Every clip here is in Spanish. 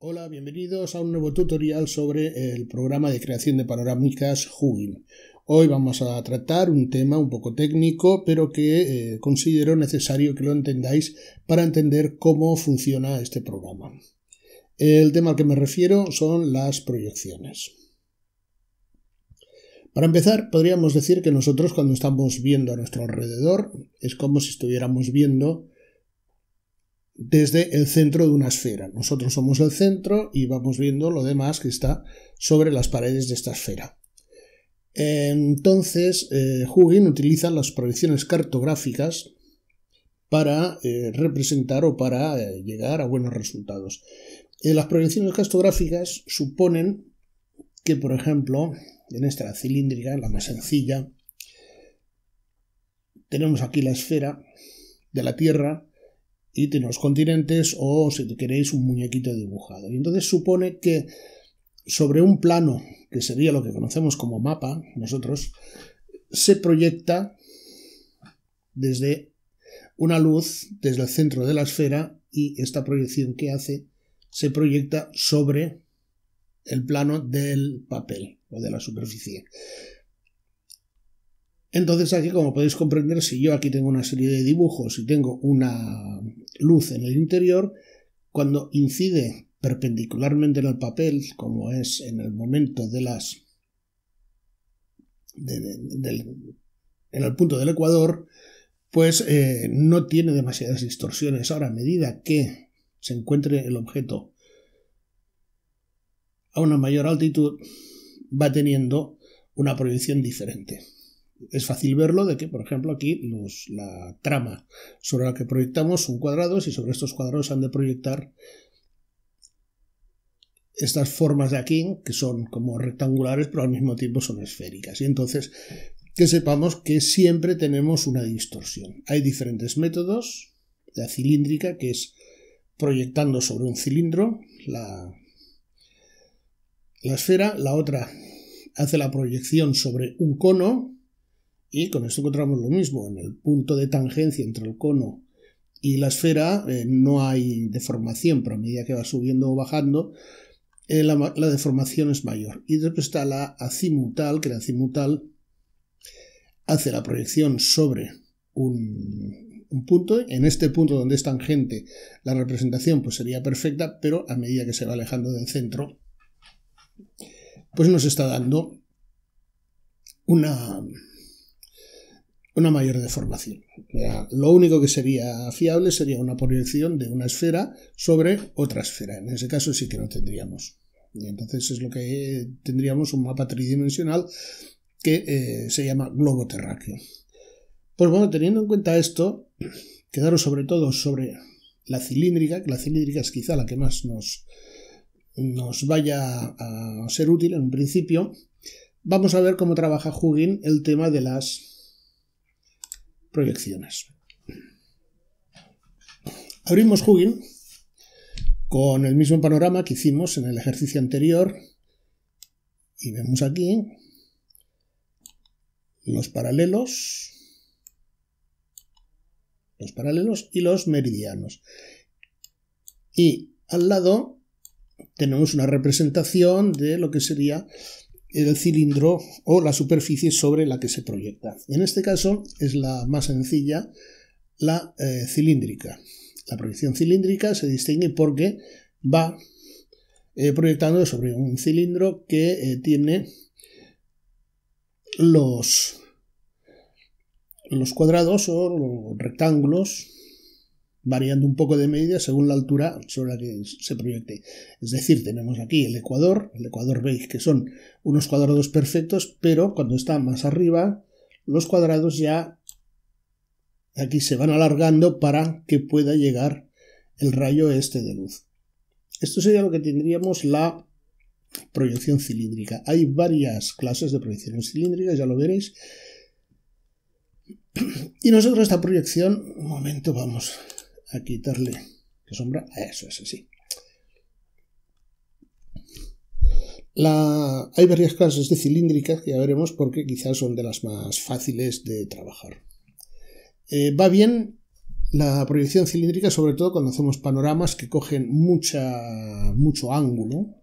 Hola, bienvenidos a un nuevo tutorial sobre el programa de creación de panorámicas Hugin. Hoy vamos a tratar un tema un poco técnico, pero que eh, considero necesario que lo entendáis para entender cómo funciona este programa. El tema al que me refiero son las proyecciones. Para empezar, podríamos decir que nosotros cuando estamos viendo a nuestro alrededor es como si estuviéramos viendo desde el centro de una esfera. Nosotros somos el centro y vamos viendo lo demás que está sobre las paredes de esta esfera. Entonces, eh, utiliza las proyecciones cartográficas para eh, representar o para eh, llegar a buenos resultados. Eh, las proyecciones cartográficas suponen que, por ejemplo, en esta cilíndrica, la más sencilla, tenemos aquí la esfera de la Tierra y tiene los continentes o, si queréis, un muñequito dibujado. Y entonces supone que sobre un plano, que sería lo que conocemos como mapa, nosotros, se proyecta desde una luz, desde el centro de la esfera, y esta proyección que hace se proyecta sobre el plano del papel o de la superficie. Entonces aquí, como podéis comprender, si yo aquí tengo una serie de dibujos y tengo una luz en el interior, cuando incide perpendicularmente en el papel, como es en el momento de las... en el punto del ecuador, pues eh, no tiene demasiadas distorsiones. Ahora, a medida que se encuentre el objeto a una mayor altitud, va teniendo una proyección diferente es fácil verlo de que, por ejemplo, aquí la trama sobre la que proyectamos son cuadrados y sobre estos cuadrados han de proyectar estas formas de aquí, que son como rectangulares, pero al mismo tiempo son esféricas. Y entonces, que sepamos que siempre tenemos una distorsión. Hay diferentes métodos. La cilíndrica, que es proyectando sobre un cilindro la, la esfera. La otra hace la proyección sobre un cono, y con esto encontramos lo mismo, en el punto de tangencia entre el cono y la esfera eh, no hay deformación, pero a medida que va subiendo o bajando, eh, la, deformación es mayor. Y después está la azimutal, que la azimutal hace la proyección sobre un, punto. En este punto donde es tangente, la representación pues, sería perfecta, pero a medida que se va alejando del centro, pues nos está dando una, una mayor deformación. lo único que sería fiable sería una proyección de una esfera sobre otra esfera. En ese caso sí que no tendríamos. Y entonces es lo que eh, tendríamos un mapa tridimensional que eh, se llama globo terráqueo. Pues bueno, teniendo en cuenta esto, quedaros sobre todo sobre la cilíndrica, que la cilíndrica es quizá la que más nos, nos vaya a ser útil en un principio. Vamos a ver cómo trabaja Hugin el tema de las proyecciones. Abrimos Hugin con el mismo panorama que hicimos en el ejercicio anterior y vemos aquí los paralelos los paralelos y los meridianos y al lado tenemos una representación de lo que sería el cilindro o la superficie sobre la que se proyecta. En este caso es la más sencilla, la eh, cilíndrica. La proyección cilíndrica se distingue porque va eh, proyectando sobre un cilindro que eh, tiene los, los cuadrados o los rectángulos variando un poco de medida según la altura sobre la que se proyecte. Es decir, tenemos aquí el ecuador, el ecuador veis que son unos cuadrados perfectos, pero cuando está más arriba, los cuadrados ya aquí se van alargando para que pueda llegar el rayo este de luz. Esto sería lo que tendríamos la proyección cilíndrica. Hay varias clases de proyecciones cilíndricas, ya lo veréis. Y nosotros esta proyección, un momento, vamos a quitarle. que sombra? Eso es así. La, hay varias clases de cilíndricas que ya veremos porque quizás son de las más fáciles de trabajar. Eh, va bien la proyección cilíndrica, sobre todo cuando hacemos panoramas que cogen mucha, mucho ángulo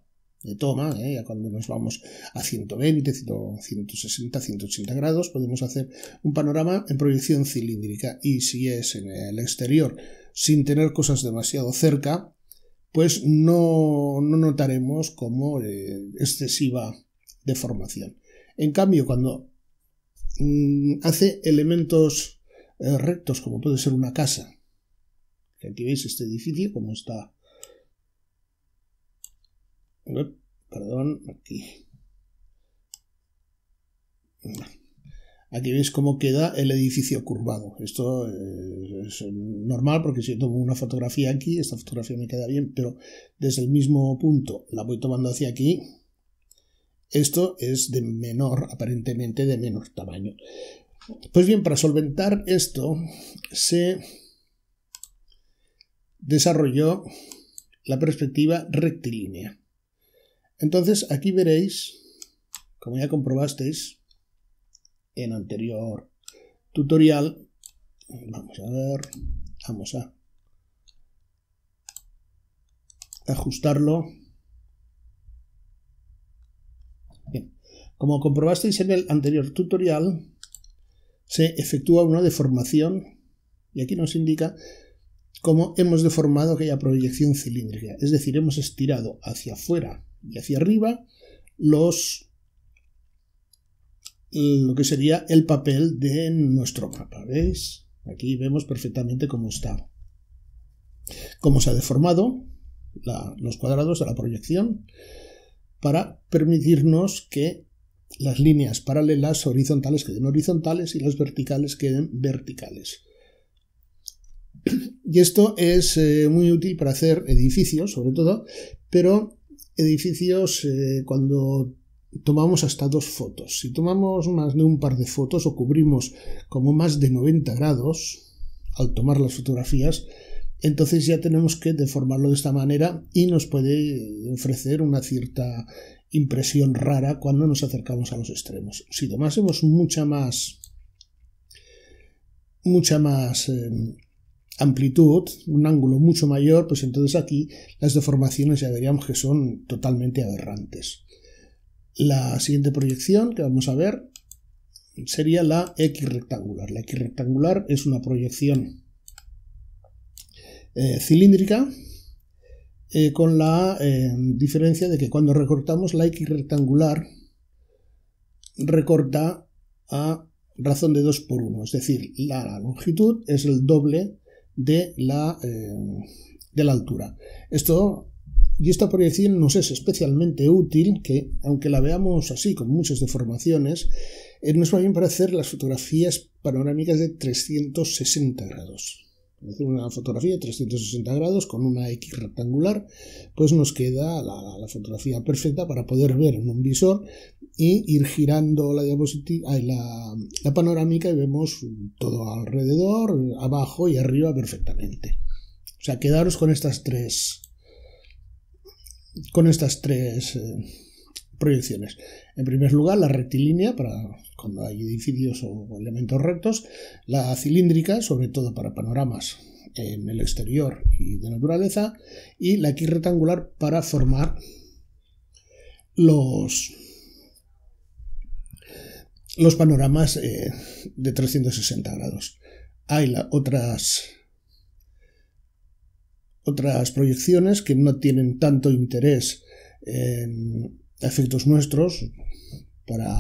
de toma, ¿eh? ya cuando nos vamos a 120, 160, 180 grados, podemos hacer un panorama en proyección cilíndrica y si es en el exterior sin tener cosas demasiado cerca, pues no, notaremos como eh, excesiva deformación. En cambio, cuando mm, hace elementos eh, rectos, como puede ser una casa, que aquí veis este edificio, como está... Eh, perdón, aquí. Aquí veis cómo queda el edificio curvado. Esto eh, es, eh, normal porque si yo tomo una fotografía aquí, esta fotografía me queda bien, pero desde el mismo punto la voy tomando hacia aquí, esto es de menor, aparentemente de menor tamaño. Pues bien, para solventar esto se desarrolló la perspectiva rectilínea. Entonces aquí veréis, como ya comprobasteis, en anterior tutorial. Vamos a ver, vamos a ajustarlo. Como comprobasteis en el anterior tutorial, se efectúa una deformación y aquí nos indica cómo hemos deformado aquella proyección cilíndrica. Es decir, hemos estirado hacia afuera y hacia arriba los Mm, lo que sería el papel de nuestro mapa. ¿Veis? Aquí vemos perfectamente cómo está. Cómo se ha deformado los cuadrados de la proyección para permitirnos que las líneas paralelas horizontales queden horizontales y las verticales queden verticales. Y esto es eh, muy útil para hacer edificios, sobre todo, pero edificios eh, cuando tomamos hasta dos fotos. Si tomamos más de un par de fotos o cubrimos como más de 90 grados al tomar las fotografías, entonces ya tenemos que deformarlo de esta manera y nos puede ofrecer una cierta impresión rara cuando nos acercamos a los extremos. Si tomásemos mucha más mucha más em, amplitud, un ángulo mucho mayor, pues entonces aquí las deformaciones ya veríamos que son totalmente aberrantes. La siguiente proyección que vamos a ver sería la X rectangular. La X rectangular es una proyección eh, cilíndrica eh, con la eh, diferencia de que cuando recortamos la X rectangular recorta a razón de 2 por 1, es decir, la, longitud es el doble de la, de la altura. Esto y esta proyección nos es especialmente útil que, aunque la veamos así con muchas deformaciones, eh, nos va bien para hacer las fotografías panorámicas de 360 grados. una fotografía de 360 grados con una X rectangular, pues nos queda la, fotografía perfecta para poder ver en un visor e ir girando la diapositiva, la panorámica y vemos todo alrededor, abajo y arriba perfectamente. O sea, quedaros con estas tres con estas tres eh, proyecciones. En primer lugar, la rectilínea para cuando hay edificios o elementos rectos, la cilíndrica, sobre todo para panoramas en el exterior y de naturaleza, y la X rectangular para formar los, los panoramas eh, de 360 grados. Hay otras otras proyecciones que no tienen tanto interés en efectos nuestros, para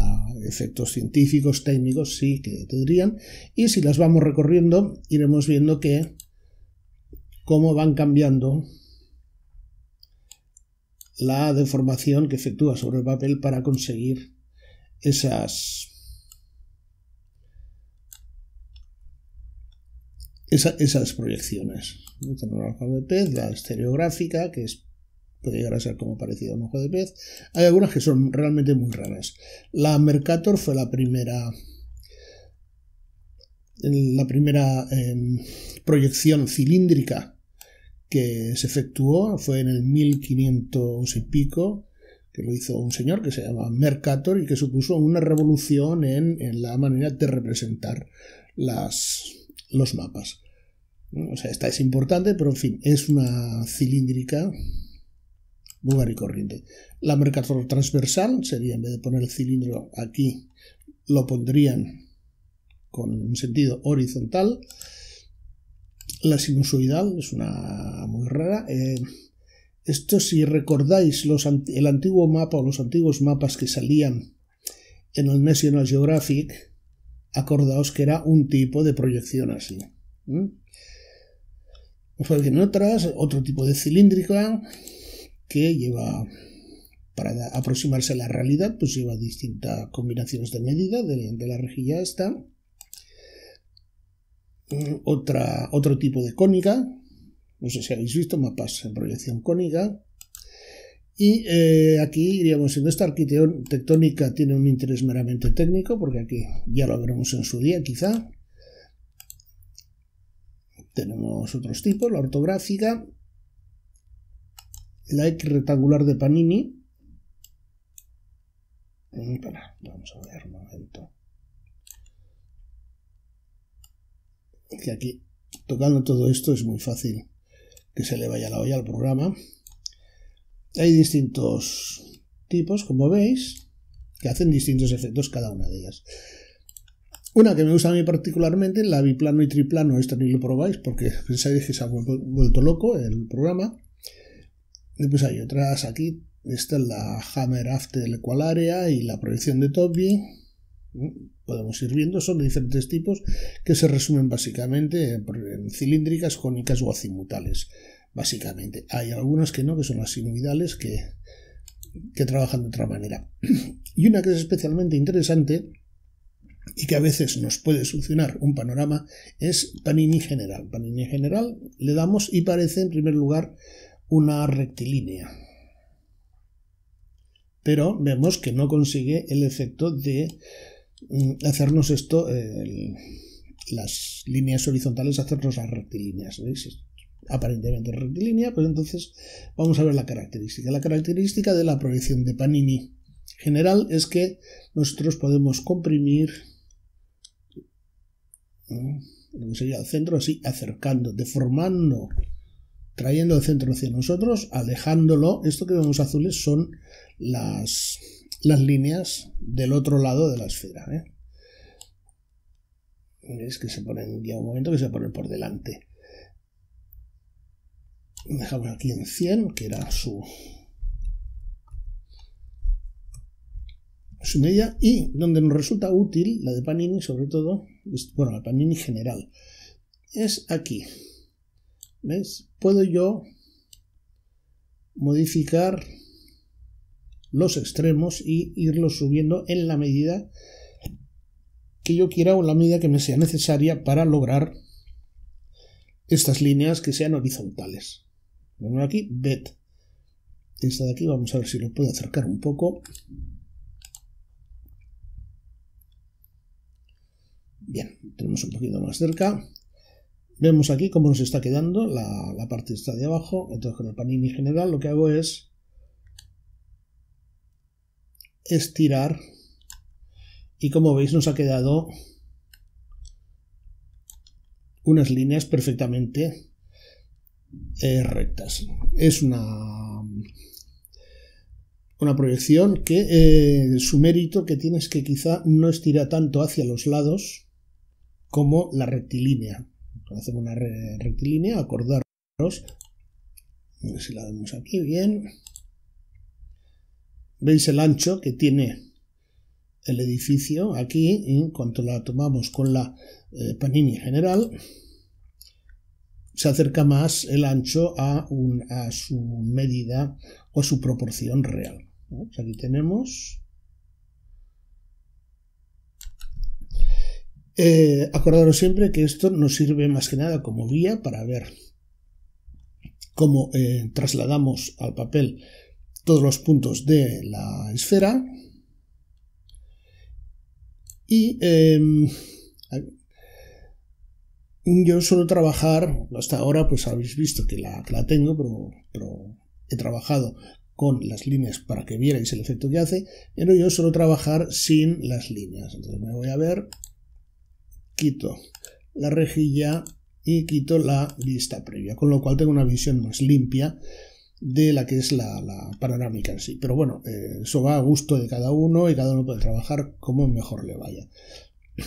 efectos científicos, técnicos, sí que tendrían, y si las vamos recorriendo iremos viendo que cómo van cambiando la deformación que efectúa sobre el papel para conseguir esas esas proyecciones. la de la estereográfica, que es, puede llegar a ser como parecido a un ojo de pez. Hay algunas que son realmente muy raras. La Mercator fue la primera la primera em, proyección cilíndrica que se efectuó fue en el 1500 y pico, que lo hizo un señor que se llama Mercator y que supuso una revolución en, la manera de representar los mapas. O sea, esta es importante, pero en fin, es una cilíndrica vulgar y corriente. La mercator transversal sería, en vez de poner el cilindro aquí, lo pondrían con un sentido horizontal. La sinusoidal es una muy rara. Eh, esto si recordáis el antiguo mapa o los antiguos mapas que salían en el National Geographic, acordaos que era un tipo de proyección así en otras, otro tipo de cilíndrica que lleva, para aproximarse a la realidad, pues lleva distintas combinaciones de medida de, de la rejilla esta. Mm, otra, otro tipo de cónica, no sé si habéis visto mapas en proyección cónica. Y eh, aquí iríamos en esta arquitectónica tiene un interés meramente técnico, porque aquí ya lo veremos en su día quizá, tenemos otros tipos, la ortográfica, la X rectangular de Panini. Mm, para, vamos a ver un momento. Que aquí, tocando todo esto, es muy fácil que se le vaya la olla al programa. Hay distintos tipos, como veis, que hacen distintos efectos cada una de ellas. Una que me gusta a mí particularmente, la biplano y triplano, esta ni lo probáis porque pensáis que se ha vuelto loco el programa. Después hay otras aquí, esta es la Hammer After área y la proyección de Toby. Mm, podemos ir viendo, son de diferentes tipos que se resumen básicamente en cilíndricas, cónicas o azimutales. Básicamente, hay algunas que no, que son las que, que trabajan de otra manera. Y una que es especialmente interesante y que a veces nos puede solucionar un panorama es Panini General. Panini General le damos y parece en primer lugar una rectilínea. Pero vemos que no consigue el efecto de mm, hacernos esto, las líneas horizontales, hacernos las rectilíneas. ¿veis? Aparentemente rectilínea, pues entonces vamos a ver la característica. La característica de la proyección de Panini general es que nosotros podemos comprimir lo que sería el centro, así acercando, deformando, trayendo el centro hacia nosotros, alejándolo. Esto que vemos azules son las, las líneas del otro lado de la esfera. ¿eh? veis que se ponen, ya un momento que se pone por delante. Dejamos aquí en 100, que era su, y donde nos resulta útil la de Panini, sobre todo, bueno, la Panini general, es aquí. ¿Ves? Puedo yo modificar los extremos y irlos subiendo en la medida que yo quiera o en la medida que me sea necesaria para lograr estas líneas que sean horizontales. Bueno, aquí, bet. Esta de aquí, vamos a ver si lo puedo acercar un poco. un poquito más cerca. Vemos aquí cómo nos está quedando la, parte está de abajo. Entonces con el panini general lo que hago es estirar y como veis nos ha quedado unas líneas perfectamente eh, rectas. Es una, una proyección que eh, su mérito que tiene es que quizá no estira tanto hacia los lados como la rectilínea. Hacemos una rectilínea, acordaros, si la vemos aquí bien, veis el ancho que tiene el edificio aquí, en cuanto la tomamos con la eh, panini general, se acerca más el ancho a, su medida o a su proporción real. aquí tenemos Eh, acordaros siempre que esto nos sirve más que nada como guía para ver cómo eh, trasladamos al papel todos los puntos de la esfera y em, yo suelo trabajar, hasta ahora pues habéis visto que la, tengo, pero, pero, he trabajado con las líneas para que vierais el efecto que hace, pero yo suelo trabajar sin las líneas. Entonces me voy a ver quito la rejilla y quito la vista previa, con lo cual tengo una visión más limpia de la que es la, panorámica en sí. Pero bueno, eh, eso va a gusto de cada uno y cada uno puede trabajar como mejor le vaya.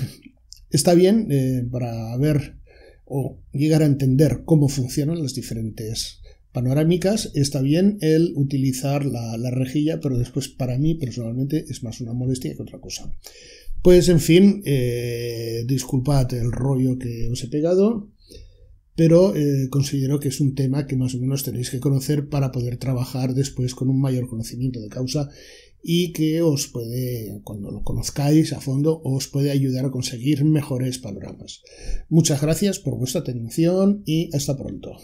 Está bien eh, para ver o llegar a entender cómo funcionan las diferentes panorámicas. Está bien el utilizar la rejilla, pero después para mí personalmente es más una molestia que otra cosa. Pues en fin, eh, disculpad el rollo que os he pegado, pero eh, considero que es un tema que más o menos tenéis que conocer para poder trabajar después con un mayor conocimiento de causa y que os puede, cuando lo conozcáis a fondo, os puede ayudar a conseguir mejores panoramas. Muchas gracias por vuestra atención y hasta pronto.